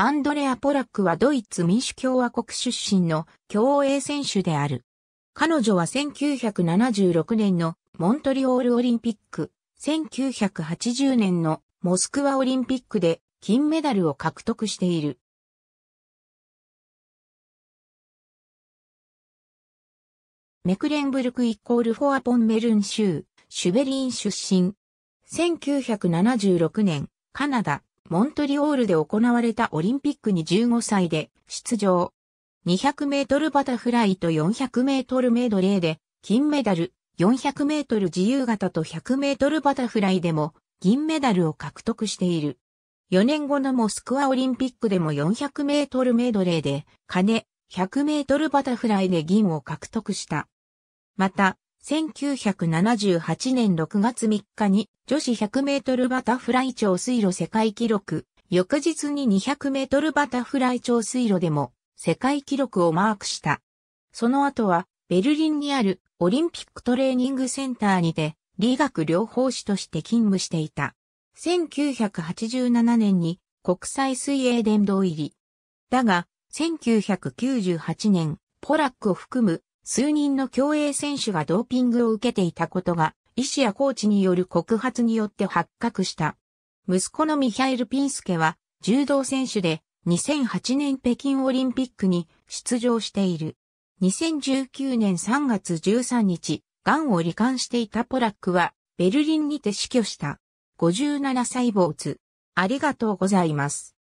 アンドレア・ポラックはドイツ民主共和国出身の競泳選手である。彼女は1976年のモントリオールオリンピック、1980年のモスクワオリンピックで金メダルを獲得している。メクレンブルクイコールフォアポンメルン州、シュベリン出身。1976年、カナダ、モントリオールで行われたオリンピックに15歳で出場。200メートルバタフライと400メートルメドレーで金メダル、400メートル自由形と100メートルバタフライでも銀メダルを獲得している。4年後のモスクワオリンピックでも400メートルメドレーで金、100メートルバタフライで銀を獲得した。また、1978年6月3日に女子100メートルバタフライ超水路世界記録、翌日に200メートルバタフライ超水路でも世界記録をマークした。その後はベルリンにあるオリンピックトレーニングセンターにて理学療法士として勤務していた。1987年に国際水泳殿堂入り。だが、1998年、ポラックを含む数人の競泳選手がドーピングを受けていたことが医師やコーチによる告発によって発覚した。息子のミハイル・ピンスケは柔道選手で2008年北京オリンピックに出場している。2019年3月13日、癌を罹患していたポラックはベルリンにて死去した。57歳坊主。ありがとうございます。